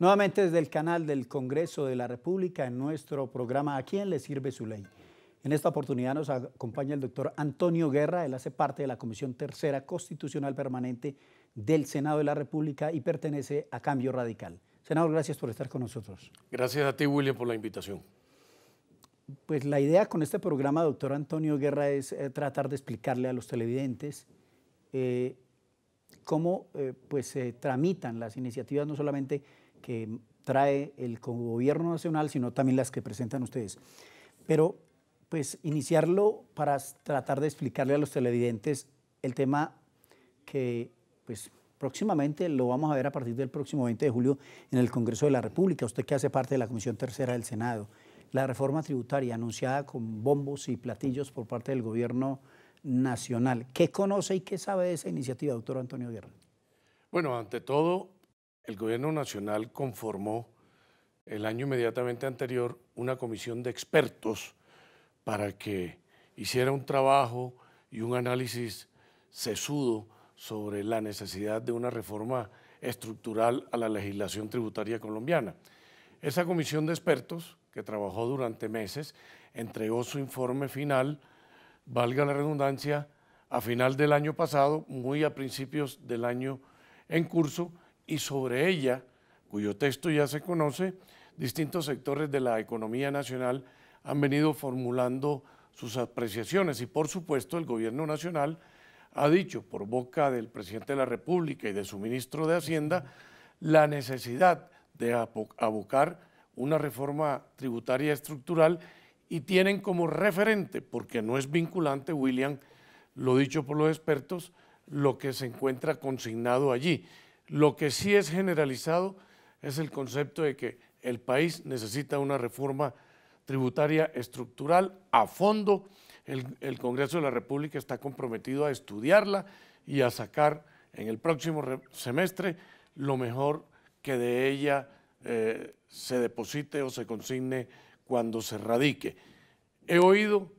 Nuevamente desde el canal del Congreso de la República en nuestro programa ¿A quién le sirve su ley? En esta oportunidad nos acompaña el doctor Antonio Guerra, él hace parte de la Comisión Tercera Constitucional Permanente del Senado de la República y pertenece a Cambio Radical. Senador, gracias por estar con nosotros. Gracias a ti, William, por la invitación. Pues la idea con este programa, doctor Antonio Guerra, es eh, tratar de explicarle a los televidentes eh, cómo eh, pues, se tramitan las iniciativas no solamente que trae el gobierno nacional, sino también las que presentan ustedes. Pero, pues, iniciarlo para tratar de explicarle a los televidentes el tema que, pues, próximamente lo vamos a ver a partir del próximo 20 de julio en el Congreso de la República, usted que hace parte de la Comisión Tercera del Senado. La reforma tributaria anunciada con bombos y platillos por parte del gobierno nacional. ¿Qué conoce y qué sabe de esa iniciativa, doctor Antonio Guerra? Bueno, ante todo, el Gobierno Nacional conformó el año inmediatamente anterior una comisión de expertos para que hiciera un trabajo y un análisis sesudo sobre la necesidad de una reforma estructural a la legislación tributaria colombiana. Esa comisión de expertos, que trabajó durante meses, entregó su informe final, valga la redundancia, a final del año pasado, muy a principios del año en curso, y sobre ella, cuyo texto ya se conoce, distintos sectores de la economía nacional han venido formulando sus apreciaciones y por supuesto el gobierno nacional ha dicho por boca del presidente de la República y de su ministro de Hacienda la necesidad de abocar una reforma tributaria estructural y tienen como referente, porque no es vinculante, William, lo dicho por los expertos, lo que se encuentra consignado allí, lo que sí es generalizado es el concepto de que el país necesita una reforma tributaria estructural a fondo. El, Congreso de la República está comprometido a estudiarla y a sacar en el próximo semestre lo mejor que de ella eh, se deposite o se consigne cuando se radique. He oído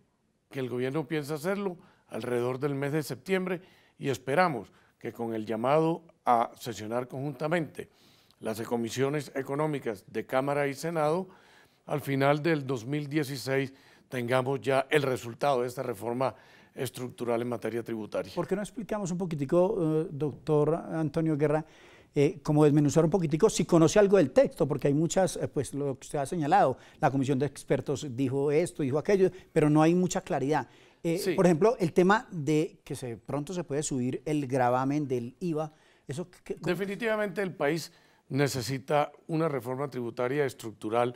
que el gobierno piensa hacerlo alrededor del mes de septiembre y esperamos que con el llamado a sesionar conjuntamente las comisiones económicas de Cámara y Senado, al final del 2016 tengamos ya el resultado de esta reforma estructural en materia tributaria. ¿Por qué no explicamos un poquitico, eh, doctor Antonio Guerra, eh, como desmenuzar un poquitico si conoce algo del texto? Porque hay muchas, eh, pues lo que usted ha señalado, la comisión de expertos dijo esto, dijo aquello, pero no hay mucha claridad. Eh, por ejemplo, el tema de que se, pronto se puede subir el gravamen del IVA Definitivamente el país necesita una reforma tributaria estructural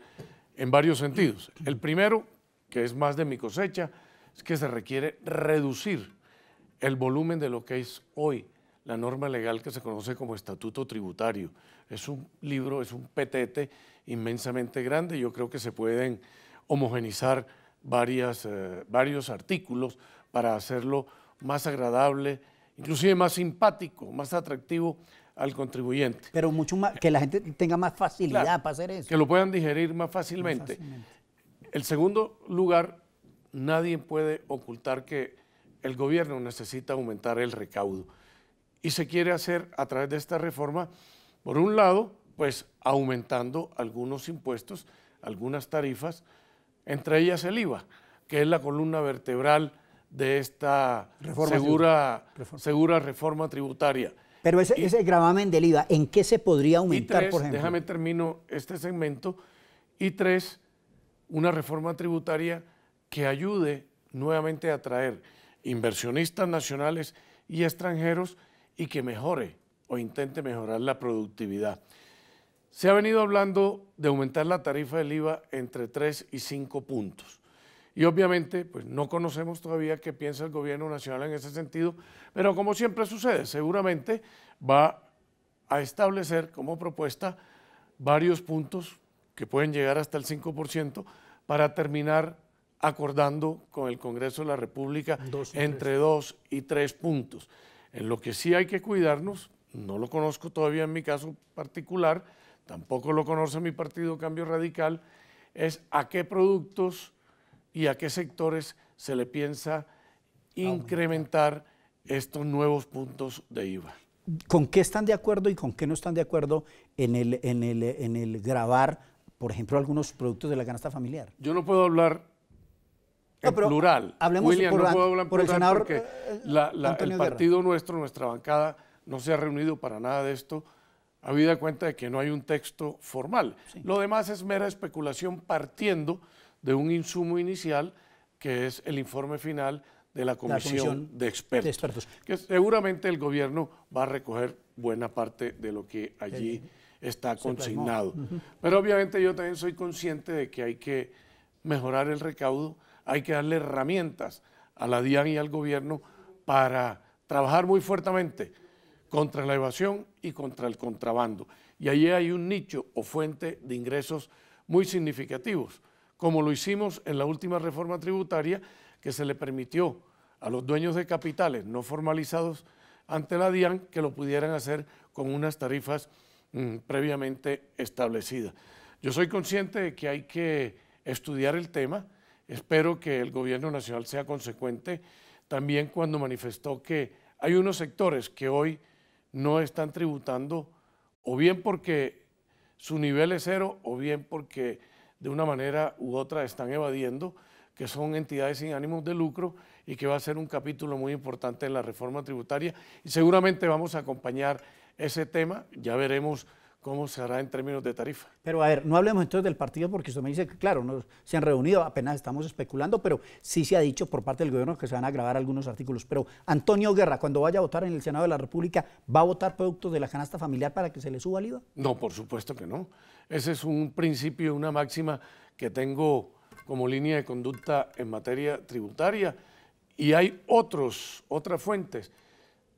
en varios sentidos. El primero, que es más de mi cosecha, es que se requiere reducir el volumen de lo que es hoy la norma legal que se conoce como Estatuto Tributario. Es un libro, es un petete inmensamente grande. Yo creo que se pueden homogenizar varias, eh, varios artículos para hacerlo más agradable inclusive más simpático, más atractivo al contribuyente. Pero mucho más, que la gente tenga más facilidad para hacer eso. Que lo puedan digerir más fácilmente. más fácilmente. El segundo lugar, nadie puede ocultar que el gobierno necesita aumentar el recaudo. Y se quiere hacer a través de esta reforma, por un lado, pues aumentando algunos impuestos, algunas tarifas, entre ellas el IVA, que es la columna vertebral de esta reforma segura, reforma. segura reforma tributaria. Pero ese, ese, gravamen del IVA, ¿en qué se podría aumentar, por Déjame termino este segmento. Y tres, una reforma tributaria que ayude nuevamente a atraer inversionistas nacionales y extranjeros y que mejore o intente mejorar la productividad. Se ha venido hablando de aumentar la tarifa del IVA entre tres y cinco puntos. Y obviamente, pues no conocemos todavía qué piensa el gobierno nacional en ese sentido, pero como siempre sucede, seguramente va a establecer como propuesta varios puntos que pueden llegar hasta el 5% para terminar acordando con el Congreso de la República entre dos y tres puntos. En lo que sí hay que cuidarnos, no lo conozco todavía en mi caso particular, tampoco lo conoce mi partido Cambio Radical, es a qué productos y a qué sectores se le piensa incrementar estos nuevos puntos de IVA. ¿Con qué están de acuerdo y con qué no están de acuerdo en el, en el, grabar, por ejemplo, algunos productos de la canasta familiar? Yo no puedo hablar en plural. Hablemos William, no puedo hablar en por plural porque eh, el partido nuestro, nuestra bancada, no se ha reunido para nada de esto, habida cuenta de que no hay un texto formal. Lo demás es mera especulación partiendo de un insumo inicial que es el informe final de la Comisión, de, expertos, que seguramente el gobierno va a recoger buena parte de lo que allí está consignado. Pero obviamente yo también soy consciente de que hay que mejorar el recaudo, hay que darle herramientas a la DIAN y al gobierno para trabajar muy fuertemente contra la evasión y contra el contrabando. Y allí hay un nicho o fuente de ingresos muy significativos como lo hicimos en la última reforma tributaria que se le permitió a los dueños de capitales no formalizados ante la DIAN que lo pudieran hacer con unas tarifas mm, previamente establecidas. Yo soy consciente de que hay que estudiar el tema, espero que el gobierno nacional sea consecuente también cuando manifestó que hay unos sectores que hoy no están tributando o bien porque su nivel es cero o bien porque de una manera u otra están evadiendo, que son entidades sin ánimos de lucro y que va a ser un capítulo muy importante en la reforma tributaria. Y seguramente vamos a acompañar ese tema, ya veremos ¿Cómo se hará en términos de tarifa? Pero a ver, no hablemos entonces del partido porque usted me dice que, claro, no, se han reunido, apenas estamos especulando, pero sí se ha dicho por parte del gobierno que se van a grabar algunos artículos. Pero Antonio Guerra, cuando vaya a votar en el Senado de la República, ¿va a votar productos de la canasta familiar para que se le suba el IVA? No, por supuesto que no. Ese es un principio, una máxima que tengo como línea de conducta en materia tributaria. Y hay otros, otras fuentes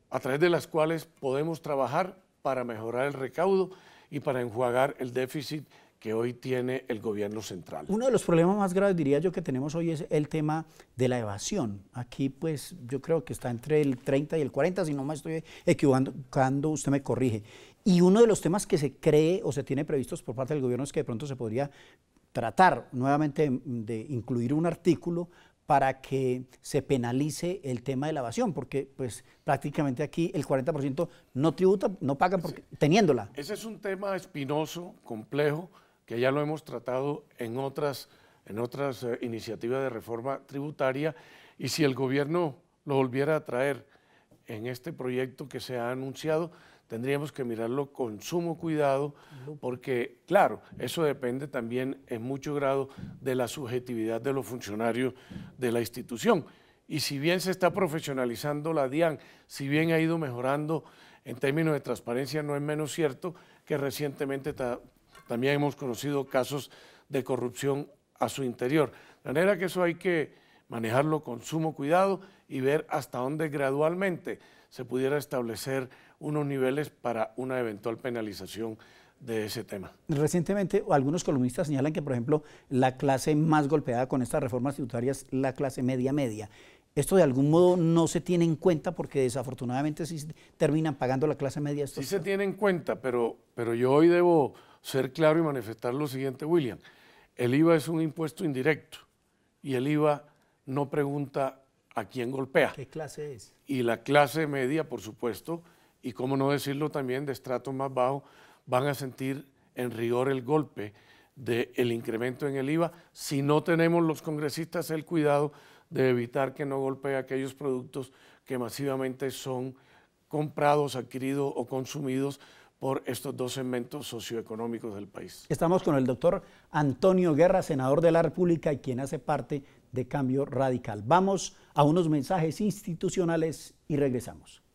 a través de las cuales podemos trabajar para mejorar el recaudo y para enjuagar el déficit que hoy tiene el gobierno central. Uno de los problemas más graves, diría yo, que tenemos hoy es el tema de la evasión. Aquí, pues, yo creo que está entre el 30 y el 40, si no me estoy equivocando, usted me corrige. Y uno de los temas que se cree o se tiene previstos por parte del gobierno es que de pronto se podría tratar nuevamente de incluir un artículo para que se penalice el tema de la evasión, porque pues prácticamente aquí el 40% no tributa, no pagan teniéndola. Ese es un tema espinoso, complejo, que ya lo hemos tratado en otras, en otras eh, iniciativas de reforma tributaria, y si el gobierno lo volviera a traer en este proyecto que se ha anunciado, tendríamos que mirarlo con sumo cuidado, porque, claro, eso depende también en mucho grado de la subjetividad de los funcionarios de la institución. Y si bien se está profesionalizando la DIAN, si bien ha ido mejorando en términos de transparencia, no es menos cierto que recientemente también hemos conocido casos de corrupción a su interior. De manera que eso hay que manejarlo con sumo cuidado y ver hasta dónde gradualmente se pudiera establecer unos niveles para una eventual penalización de ese tema. Recientemente algunos columnistas señalan que, por ejemplo, la clase más golpeada con estas reformas tributarias es la clase media-media. ¿Esto de algún modo no se tiene en cuenta porque desafortunadamente sí terminan pagando la clase media? Estos sí se tiene en cuenta, pero, pero yo hoy debo ser claro y manifestar lo siguiente, William. El IVA es un impuesto indirecto y el IVA no pregunta a quién golpea. ¿Qué clase es? Y la clase media, por supuesto, y cómo no decirlo también de estrato más bajo, van a sentir en rigor el golpe del incremento en el IVA si no tenemos los congresistas el cuidado de evitar que no golpee aquellos productos que masivamente son comprados, adquiridos o consumidos por estos dos segmentos socioeconómicos del país. Estamos con el doctor Antonio Guerra, senador de la República y quien hace parte de Cambio Radical. Vamos a unos mensajes institucionales y regresamos.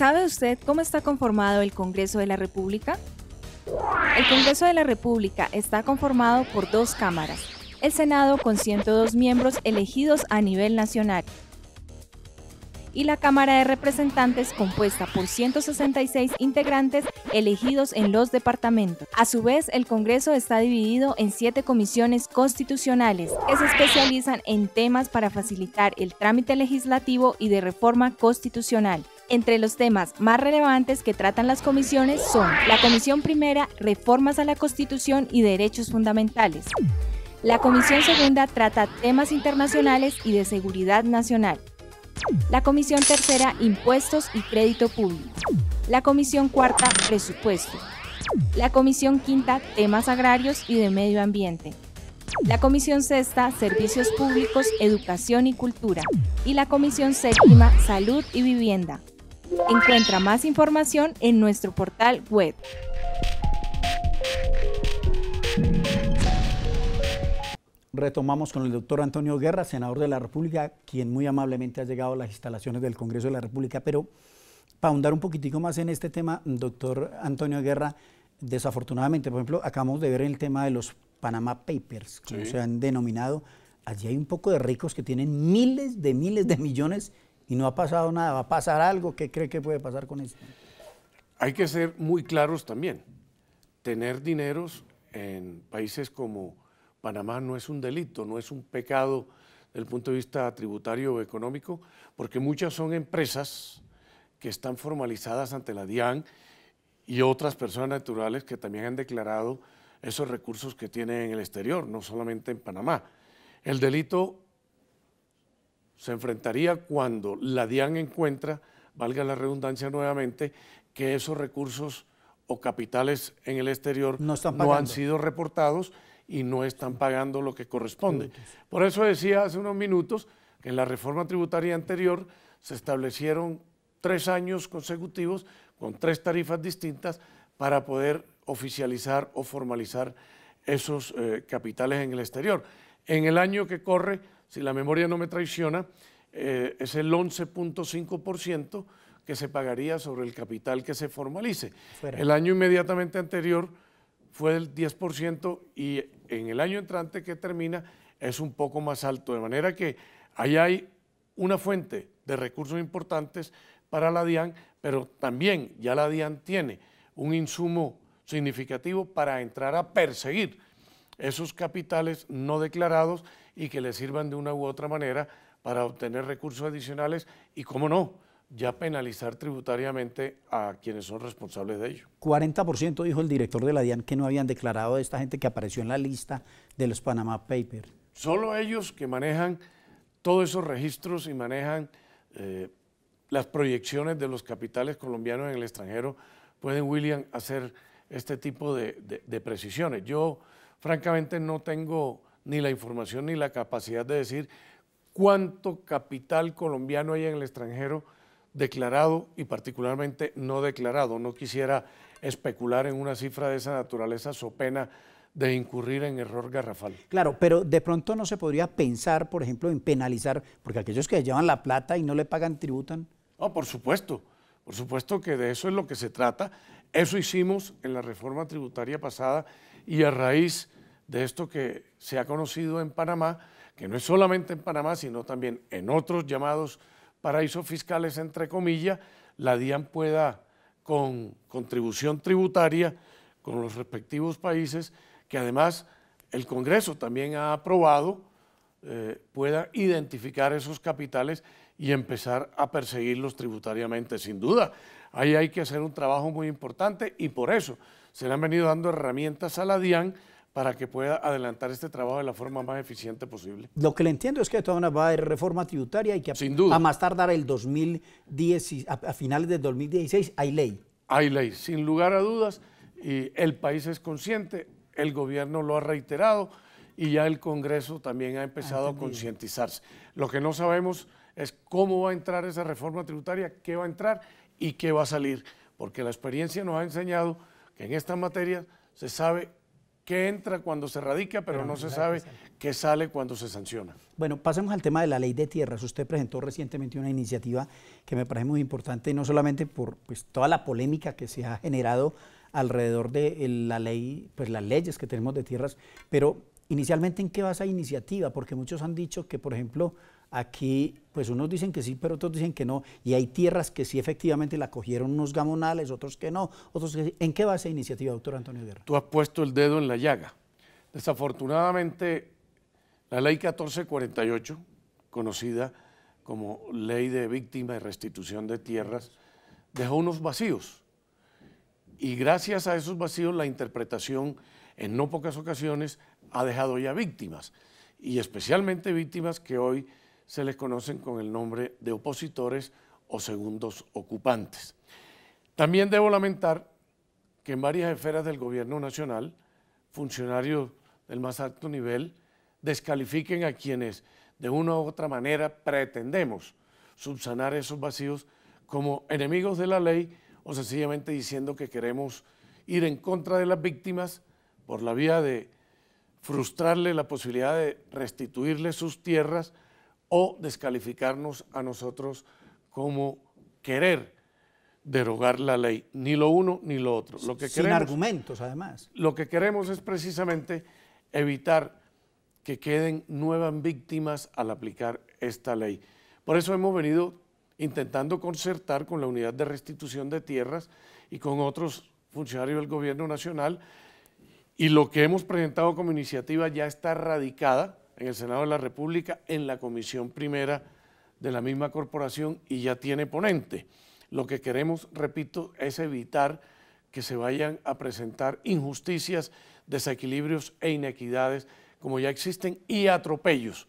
¿Sabe usted cómo está conformado el Congreso de la República? El Congreso de la República está conformado por dos cámaras, el Senado con 102 miembros elegidos a nivel nacional y la Cámara de Representantes compuesta por 166 integrantes elegidos en los departamentos. A su vez, el Congreso está dividido en siete comisiones constitucionales que se especializan en temas para facilitar el trámite legislativo y de reforma constitucional. Entre los temas más relevantes que tratan las comisiones son la Comisión Primera, Reformas a la Constitución y Derechos Fundamentales. La Comisión Segunda trata temas internacionales y de seguridad nacional. La Comisión Tercera, Impuestos y Crédito Público. La Comisión Cuarta, Presupuesto. La Comisión Quinta, Temas Agrarios y de Medio Ambiente. La Comisión Sexta, Servicios Públicos, Educación y Cultura. Y la Comisión Séptima, Salud y Vivienda. Encuentra más información en nuestro portal web. Retomamos con el doctor Antonio Guerra, senador de la República, quien muy amablemente ha llegado a las instalaciones del Congreso de la República. Pero para ahondar un poquitico más en este tema, doctor Antonio Guerra, desafortunadamente, por ejemplo, acabamos de ver el tema de los Panama Papers, como se han denominado. Allí hay un poco de ricos que tienen miles de miles de millones y no ha pasado nada. ¿Va a pasar algo? ¿Qué cree que puede pasar con esto? Hay que ser muy claros también. Tener dineros en países como Panamá no es un delito, no es un pecado desde el punto de vista tributario o económico, porque muchas son empresas que están formalizadas ante la DIAN y otras personas naturales que también han declarado esos recursos que tienen en el exterior, no solamente en Panamá. El delito se enfrentaría cuando la DIAN encuentra, valga la redundancia nuevamente, que esos recursos o capitales en el exterior no, han sido reportados y no están pagando lo que corresponde. Por eso decía hace unos minutos que en la reforma tributaria anterior se establecieron tres años consecutivos con tres tarifas distintas para poder oficializar o formalizar esos eh, capitales en el exterior. En el año que corre si la memoria no me traiciona, eh, es el 11.5% que se pagaría sobre el capital que se formalice. El año inmediatamente anterior fue el 10% y en el año entrante que termina es un poco más alto, de manera que ahí hay una fuente de recursos importantes para la DIAN, pero también ya la DIAN tiene un insumo significativo para entrar a perseguir esos capitales no declarados y que le sirvan de una u otra manera para obtener recursos adicionales y, cómo no, ya penalizar tributariamente a quienes son responsables de ello. 40% dijo el director de la DIAN que no habían declarado de esta gente que apareció en la lista de los Panama Papers. Solo ellos que manejan todos esos registros y manejan eh, las proyecciones de los capitales colombianos en el extranjero pueden, William, hacer este tipo de precisiones. Yo, francamente, no tengo ni la información ni la capacidad de decir cuánto capital colombiano hay en el extranjero declarado y particularmente no declarado. No quisiera especular en una cifra de esa naturaleza, so pena de incurrir en error garrafal. Claro, pero de pronto no se podría pensar, por ejemplo, en penalizar, porque aquellos que llevan la plata y no le pagan, tributan. Oh, por supuesto, por supuesto que de eso es lo que se trata. Eso hicimos en la reforma tributaria pasada y a raíz de esto que se ha conocido en Panamá, que no es solamente en Panamá, sino también en otros llamados paraísos fiscales, entre comillas, la DIAN pueda, con contribución tributaria con los respectivos países, que además el Congreso también ha aprobado, eh, pueda identificar esos capitales y empezar a perseguirlos tributariamente. Sin duda, ahí hay que hacer un trabajo muy importante y por eso se le han venido dando herramientas a la DIAN para que pueda adelantar este trabajo de la forma más eficiente posible. Lo que le entiendo es que todavía va a haber reforma tributaria y que a, más tardar el 2010, a, finales del 2016 hay ley. Hay ley, sin lugar a dudas, y el país es consciente, el gobierno lo ha reiterado y ya el Congreso también ha empezado a ah, concientizarse. Lo que no sabemos es cómo va a entrar esa reforma tributaria, qué va a entrar y qué va a salir, porque la experiencia nos ha enseñado que en esta materia se sabe que entra cuando se radica, pero, no se sabe qué sale cuando se sanciona. Bueno, pasemos al tema de la ley de tierras. Usted presentó recientemente una iniciativa que me parece muy importante, no solamente por pues, toda la polémica que se ha generado alrededor de eh, la ley, pues las leyes que tenemos de tierras, pero inicialmente en qué va esa iniciativa, porque muchos han dicho que, por ejemplo, Aquí, pues unos dicen que sí, pero otros dicen que no. Y hay tierras que sí efectivamente la cogieron unos gamonales, otros que no. Otros ¿En qué va esa iniciativa, doctor Antonio Guerra? Tú has puesto el dedo en la llaga. Desafortunadamente, la ley 1448, conocida como ley de víctima y restitución de tierras, dejó unos vacíos. Y gracias a esos vacíos la interpretación en no pocas ocasiones ha dejado ya víctimas, y especialmente víctimas que hoy se les conocen con el nombre de opositores o segundos ocupantes. También debo lamentar que en varias esferas del gobierno nacional, funcionarios del más alto nivel descalifiquen a quienes de una u otra manera pretendemos subsanar esos vacíos como enemigos de la ley o sencillamente diciendo que queremos ir en contra de las víctimas por la vía de frustrarle la posibilidad de restituirle sus tierras o descalificarnos a nosotros como querer derogar la ley, ni lo uno ni lo otro. Lo que Sin argumentos, además. Lo que queremos es precisamente evitar que queden nuevas víctimas al aplicar esta ley. Por eso hemos venido intentando concertar con la Unidad de Restitución de Tierras y con otros funcionarios del Gobierno Nacional y lo que hemos presentado como iniciativa ya está radicada en el Senado de la República, en la Comisión Primera de la misma corporación y ya tiene ponente. Lo que queremos, repito, es evitar que se vayan a presentar injusticias, desequilibrios e inequidades como ya existen y atropellos.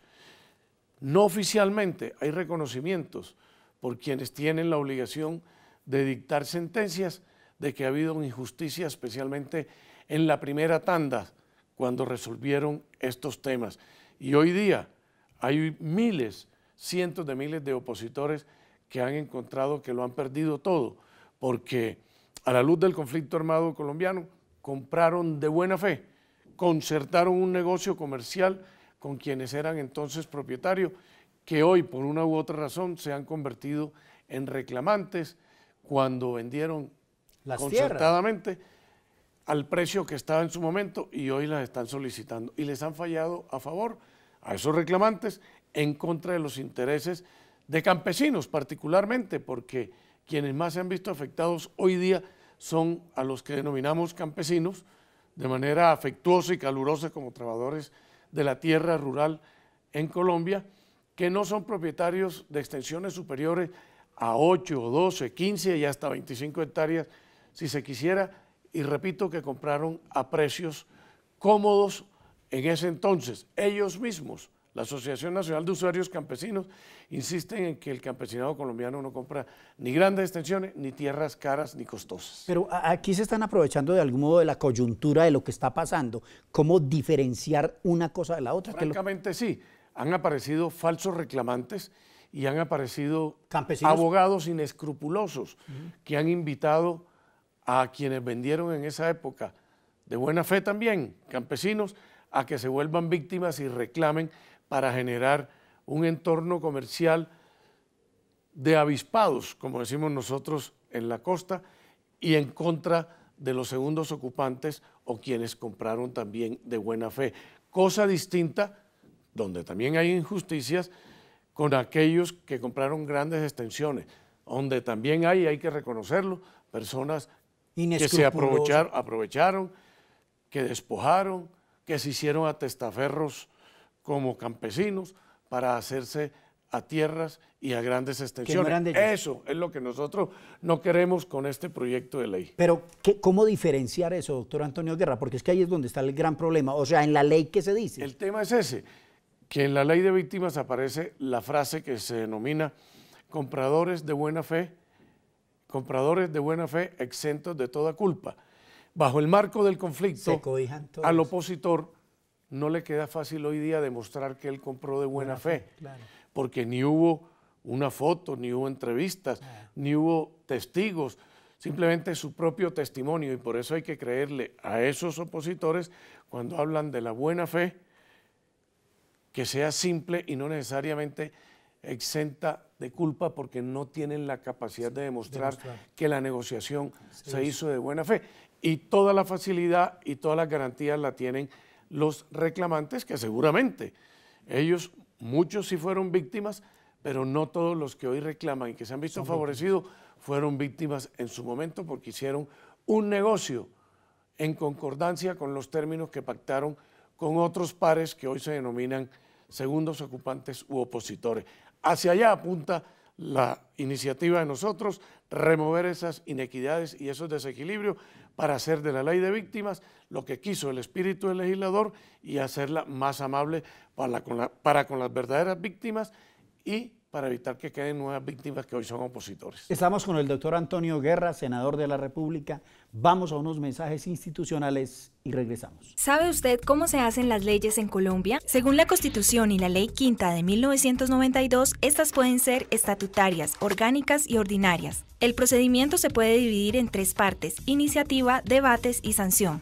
No oficialmente hay reconocimientos por quienes tienen la obligación de dictar sentencias de que ha habido injusticia, especialmente en la primera tanda, cuando resolvieron estos temas. Y hoy día hay miles, cientos de miles de opositores que han encontrado que lo han perdido todo, porque a la luz del conflicto armado colombiano compraron de buena fe, concertaron un negocio comercial con quienes eran entonces propietarios, que hoy por una u otra razón se han convertido en reclamantes cuando vendieron concertadamente al precio que estaba en su momento y hoy las están solicitando y les han fallado a favor a esos reclamantes en contra de los intereses de campesinos particularmente, porque quienes más se han visto afectados hoy día son a los que denominamos campesinos, de manera afectuosa y calurosa como trabajadores de la tierra rural en Colombia, que no son propietarios de extensiones superiores a 8, 12, 15 y hasta 25 hectáreas, si se quisiera, y repito que compraron a precios cómodos en ese entonces, ellos mismos, la Asociación Nacional de Usuarios Campesinos, insisten en que el campesinado colombiano no compra ni grandes extensiones, ni tierras caras, ni costosas. Pero aquí se están aprovechando de algún modo de la coyuntura de lo que está pasando. ¿Cómo diferenciar una cosa de la otra? Francamente sí, han aparecido falsos reclamantes y han aparecido abogados inescrupulosos que han invitado a quienes vendieron en esa época, de buena fe también, campesinos, a que se vuelvan víctimas y reclamen para generar un entorno comercial de avispados, como decimos nosotros en la costa, y en contra de los segundos ocupantes o quienes compraron también de buena fe. Cosa distinta, donde también hay injusticias, con aquellos que compraron grandes extensiones, donde también hay, hay que reconocerlo, personas que se aprovecharon, aprovecharon, que despojaron, que se hicieron a testaferros como campesinos para hacerse a tierras y a grandes extensiones. eso es lo que nosotros no queremos con este proyecto de ley. Pero, ¿cómo diferenciar eso, doctor Antonio Guerra? Porque es que ahí es donde está el gran problema. O sea, en la ley, ¿qué se dice? El tema es ese, que en la ley de víctimas aparece la frase que se denomina compradores de buena fe, compradores de buena fe exentos de toda culpa bajo el marco del conflicto, al opositor no le queda fácil hoy día demostrar que él compró de buena, fe, porque ni hubo una foto, ni hubo entrevistas, ah. ni hubo testigos, simplemente su propio testimonio, y por eso hay que creerle a esos opositores cuando hablan de la buena fe, que sea simple y no necesariamente exenta de culpa porque no tienen la capacidad de demostrar, que la negociación se hizo de buena fe y toda la facilidad y todas las garantías la tienen los reclamantes, que seguramente ellos, muchos sí fueron víctimas, pero no todos los que hoy reclaman y que se han visto favorecidos fueron víctimas en su momento porque hicieron un negocio en concordancia con los términos que pactaron con otros pares que hoy se denominan segundos ocupantes u opositores. Hacia allá apunta la iniciativa de nosotros, remover esas inequidades y esos desequilibrios para hacer de la ley de víctimas lo que quiso el espíritu del legislador y hacerla más amable para, con las verdaderas víctimas y para evitar que queden nuevas víctimas que hoy son opositores. Estamos con el doctor Antonio Guerra, senador de la República. Vamos a unos mensajes institucionales y regresamos. ¿Sabe usted cómo se hacen las leyes en Colombia? Según la Constitución y la Ley Quinta de 1992, estas pueden ser estatutarias, orgánicas y ordinarias. El procedimiento se puede dividir en tres partes, iniciativa, debates y sanción.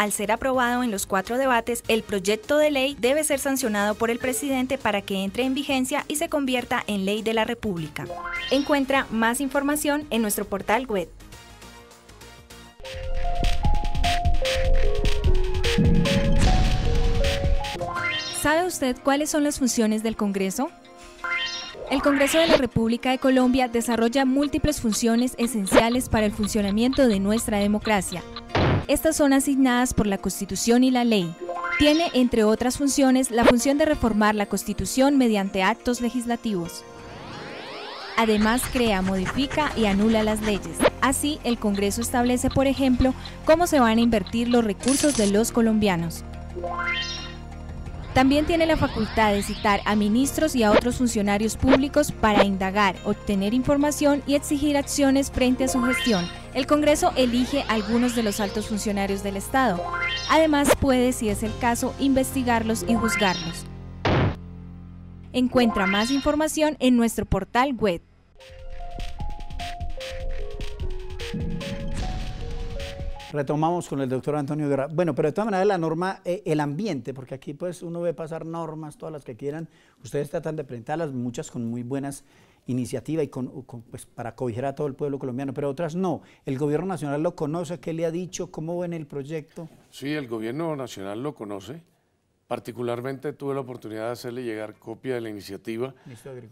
al ser aprobado en los cuatro debates, el proyecto de ley debe ser sancionado por el presidente para que entre en vigencia y se convierta en ley de la República. Encuentra más información en nuestro portal web. ¿Sabe usted cuáles son las funciones del Congreso? El Congreso de la República de Colombia desarrolla múltiples funciones esenciales para el funcionamiento de nuestra democracia, estas son asignadas por la Constitución y la ley. Tiene, entre otras funciones, la función de reformar la Constitución mediante actos legislativos. Además, crea, modifica y anula las leyes. Así, el Congreso establece, por ejemplo, cómo se van a invertir los recursos de los colombianos. También tiene la facultad de citar a ministros y a otros funcionarios públicos para indagar, obtener información y exigir acciones frente a su gestión, el Congreso elige a algunos de los altos funcionarios del Estado. Además, puede, si es el caso, investigarlos y juzgarlos. Encuentra más información en nuestro portal web. Retomamos con el doctor Antonio Guerra. Bueno, pero de todas maneras la norma, eh, el ambiente, porque aquí pues uno ve pasar normas, todas las que quieran. Ustedes tratan de presentarlas, muchas con muy buenas iniciativa y con, pues, para cobijar a todo el pueblo colombiano, pero otras no. ¿El gobierno nacional lo conoce? ¿Qué le ha dicho? ¿Cómo ven el proyecto? Sí, el gobierno nacional lo conoce. Particularmente tuve la oportunidad de hacerle llegar copia de la iniciativa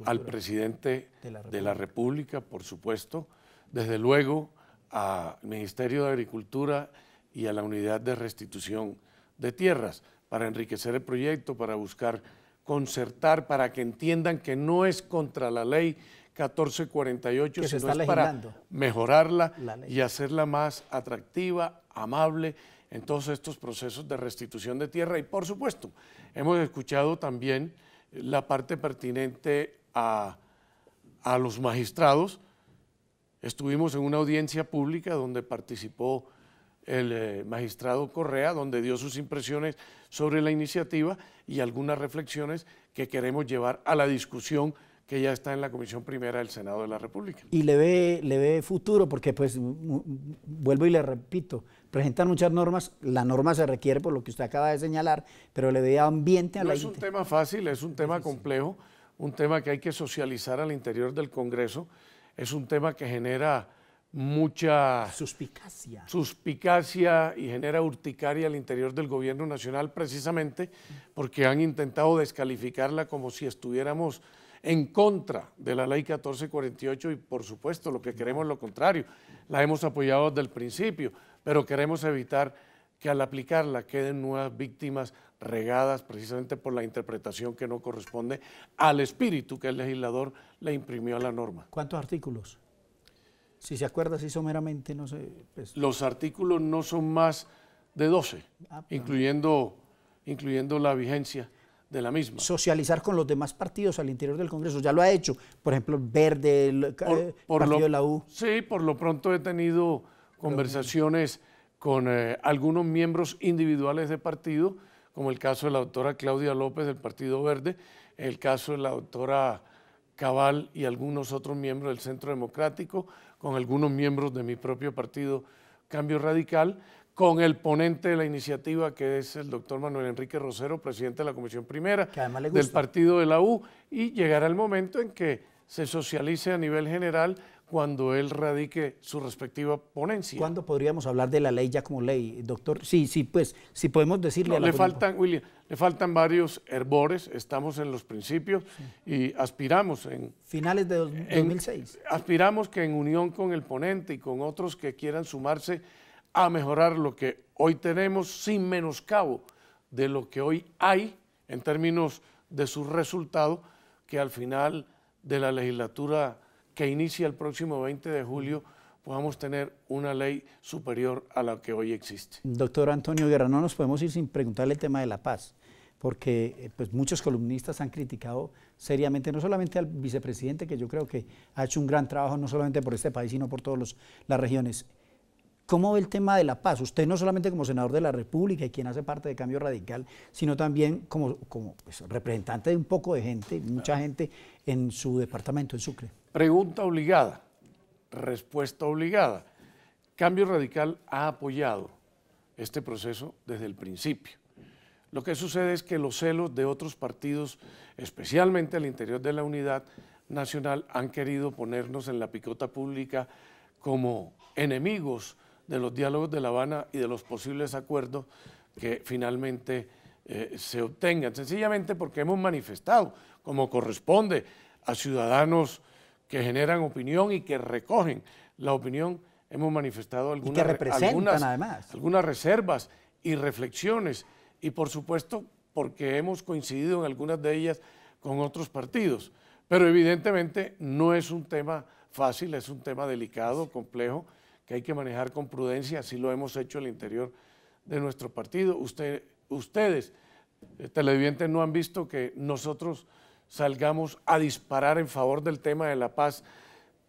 al presidente de la, República, por supuesto, desde luego al Ministerio de Agricultura y a la Unidad de Restitución de Tierras, para enriquecer el proyecto, para buscar concertar para que entiendan que no es contra la ley 1448, sino es para mejorarla y hacerla más atractiva, amable en todos estos procesos de restitución de tierra. Y por supuesto, hemos escuchado también la parte pertinente a, a los magistrados. Estuvimos en una audiencia pública donde participó el eh, magistrado Correa, donde dio sus impresiones sobre la iniciativa y algunas reflexiones que queremos llevar a la discusión que ya está en la Comisión Primera del Senado de la República. Y le ve, le ve futuro, porque pues vuelvo y le repito, presentan muchas normas, la norma se requiere por lo que usted acaba de señalar, pero le ve ambiente a la... No es un tema fácil, es un tema complejo, un tema que hay que socializar al interior del Congreso, es un tema que genera mucha suspicacia. suspicacia y genera urticaria al interior del gobierno nacional precisamente porque han intentado descalificarla como si estuviéramos en contra de la ley 1448 y por supuesto lo que queremos es lo contrario. La hemos apoyado desde el principio, pero queremos evitar que al aplicarla queden nuevas víctimas regadas precisamente por la interpretación que no corresponde al espíritu que el legislador le imprimió a la norma. ¿Cuántos artículos? Si se acuerda si someramente, no sé. Pues. Los artículos no son más de 12, ah, incluyendo, incluyendo la vigencia de la misma. Socializar con los demás partidos al interior del Congreso, ya lo ha hecho, por ejemplo, Verde, el eh, Partido de la U. Sí, por lo pronto he tenido conversaciones con eh, algunos miembros individuales de partido, como el caso de la doctora Claudia López del Partido Verde, el caso de la doctora Cabal y algunos otros miembros del Centro Democrático, con algunos miembros de mi propio partido Cambio Radical, con el ponente de la iniciativa, que es el doctor Manuel Enrique Rosero, presidente de la Comisión Primera del partido de la U, y llegará el momento en que se socialice a nivel general cuando él radique su respectiva ponencia. ¿Cuándo podríamos hablar de la ley ya como ley, doctor? Sí, sí, pues, si podemos decirle le faltan, William, le faltan varios herbores, estamos en los principios y aspiramos en... Finales de 2006. Aspiramos que en unión con el ponente y con otros que quieran sumarse a mejorar lo que hoy tenemos sin menoscabo de lo que hoy hay en términos de su resultado, que al final de la legislatura que inicie el próximo 20 de julio, podamos tener una ley superior a la que hoy existe. Doctor Antonio Guerra, no nos podemos ir sin preguntarle el tema de la paz, porque eh, pues, muchos columnistas han criticado seriamente, no solamente al vicepresidente, que yo creo que ha hecho un gran trabajo, no solamente por este país, sino por todas las regiones. ¿Cómo ve el tema de la paz? Usted no solamente como senador de la República y quien hace parte de Cambio Radical, sino también como, pues, representante de un poco de gente, mucha gente en su departamento, en Sucre. Pregunta obligada, respuesta obligada. Cambio Radical ha apoyado este proceso desde el principio. Lo que sucede es que los celos de otros partidos, especialmente al interior de la unidad nacional, han querido ponernos en la picota pública como enemigos de los diálogos de La Habana y de los posibles acuerdos que finalmente eh, se obtengan, sencillamente porque hemos manifestado, como corresponde a ciudadanos que generan opinión y que recogen la opinión. Hemos manifestado algunas, además. reservas y reflexiones y por supuesto porque hemos coincidido en algunas de ellas con otros partidos. Pero evidentemente no es un tema fácil, es un tema delicado, complejo, que hay que manejar con prudencia, así lo hemos hecho al interior de nuestro partido. ustedes, eh, televidentes, no han visto que nosotros salgamos a disparar en favor del tema de la paz,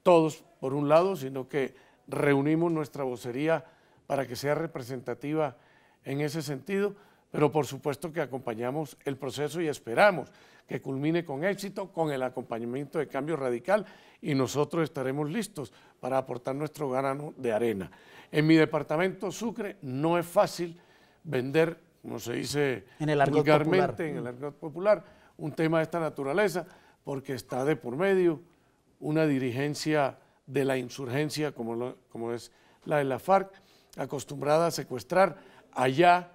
todos por un lado, sino que reunimos nuestra vocería para que sea representativa en ese sentido, pero por supuesto que acompañamos el proceso y esperamos que culmine con éxito, con el acompañamiento de cambio radical y nosotros estaremos listos para aportar nuestro grano de arena. En mi departamento Sucre no es fácil vender, como se dice en vulgarmente en el argot popular, un tema de esta naturaleza, porque está de por medio una dirigencia de la insurgencia, como, como es la de la FARC, acostumbrada a secuestrar allá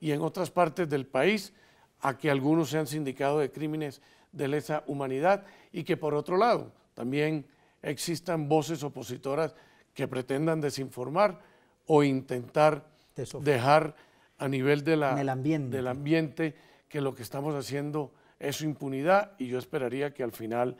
y en otras partes del país a que algunos sean sindicados de crímenes de lesa humanidad y que por otro lado también existan voces opositoras que pretendan desinformar o intentar dejar a nivel de del ambiente que lo que estamos haciendo es su impunidad y yo esperaría que al final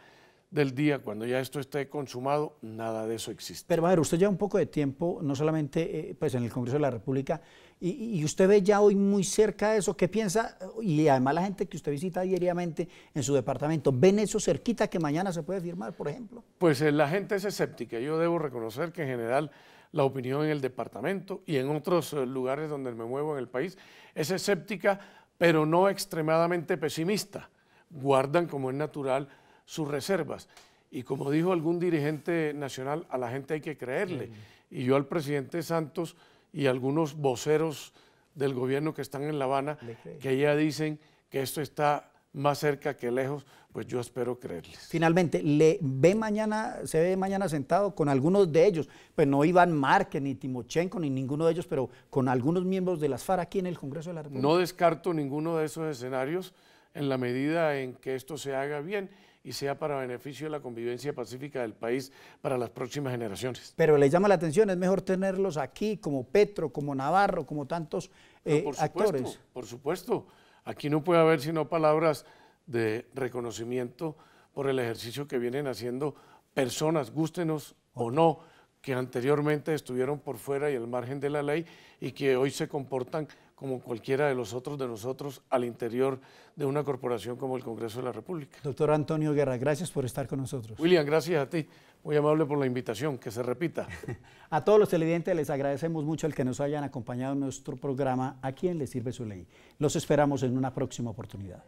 del día, cuando ya esto esté consumado, nada de eso existe. Pero, ver, usted ya un poco de tiempo, no solamente eh, pues en el Congreso de la República, y, usted ve ya hoy muy cerca de eso, ¿qué piensa? Y además la gente que usted visita diariamente en su departamento, ¿ven eso cerquita que mañana se puede firmar, por ejemplo? Pues eh, la gente es escéptica, yo debo reconocer que en general la opinión en el departamento y en otros eh, lugares donde me muevo en el país es escéptica pero no extremadamente pesimista. Guardan, como es natural, sus reservas. Y como dijo algún dirigente nacional, a la gente hay que creerle. Y yo al presidente Santos y algunos voceros del gobierno que están en La Habana, que ya dicen que esto está más cerca que lejos, pues yo espero creerles. Finalmente, ¿le ve mañana, se ve mañana sentado con algunos de ellos? Pues no Iván Márquez, ni Timochenko, ni ninguno de ellos, pero con algunos miembros de las FARC aquí en el Congreso de la República. No descarto ninguno de esos escenarios en la medida en que esto se haga bien y sea para beneficio de la convivencia pacífica del país para las próximas generaciones. Pero le llama la atención, es mejor tenerlos aquí como Petro, como Navarro, como tantos eh, actores. por supuesto, Por supuesto Aquí no puede haber sino palabras de reconocimiento por el ejercicio que vienen haciendo personas, gústenos o no, que anteriormente estuvieron por fuera y al margen de la ley y que hoy se comportan como cualquiera de los otros de nosotros al interior de una corporación como el Congreso de la República. Doctor Antonio Guerra, gracias por estar con nosotros. William, gracias a ti. Muy amable por la invitación, que se repita. a todos los televidentes les agradecemos mucho el que nos hayan acompañado en nuestro programa A quién le sirve su ley. Los esperamos en una próxima oportunidad.